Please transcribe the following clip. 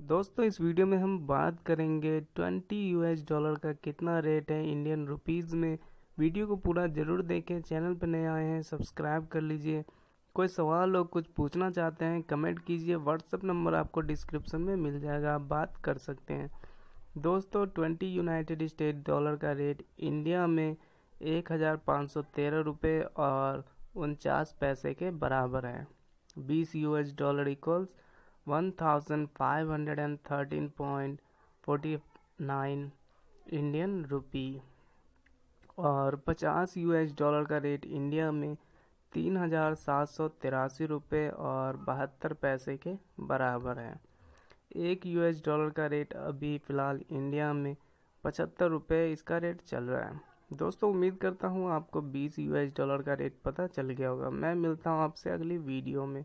दोस्तों इस वीडियो में हम बात करेंगे 20 यूएस डॉलर का कितना रेट है इंडियन रुपीज़ में वीडियो को पूरा ज़रूर देखें चैनल पर नए आए हैं सब्सक्राइब कर लीजिए कोई सवाल हो कुछ पूछना चाहते हैं कमेंट कीजिए व्हाट्सअप नंबर आपको डिस्क्रिप्शन में मिल जाएगा आप बात कर सकते हैं दोस्तों ट्वेंटी यूनाइटेड स्टेट डॉलर का रेट इंडिया में एक हज़ार पाँच सौ तेरह रुपये और उनचास पैसे के बराबर है बीस U dollar equals 1513.49 Indian rupee और 50 यूएस डॉलर का रेट इंडिया में तीन हजार सात सौ तिरासी रुपये और बहत्तर पैसे के बराबर है एक यूएस डॉलर का रेट अभी फ़िलहाल इंडिया में पचहत्तर रुपये इसका रेट चल रहा है दोस्तों उम्मीद करता हूँ आपको बीस यूएस डॉलर का रेट पता चल गया होगा मैं मिलता हूँ आपसे अगली वीडियो में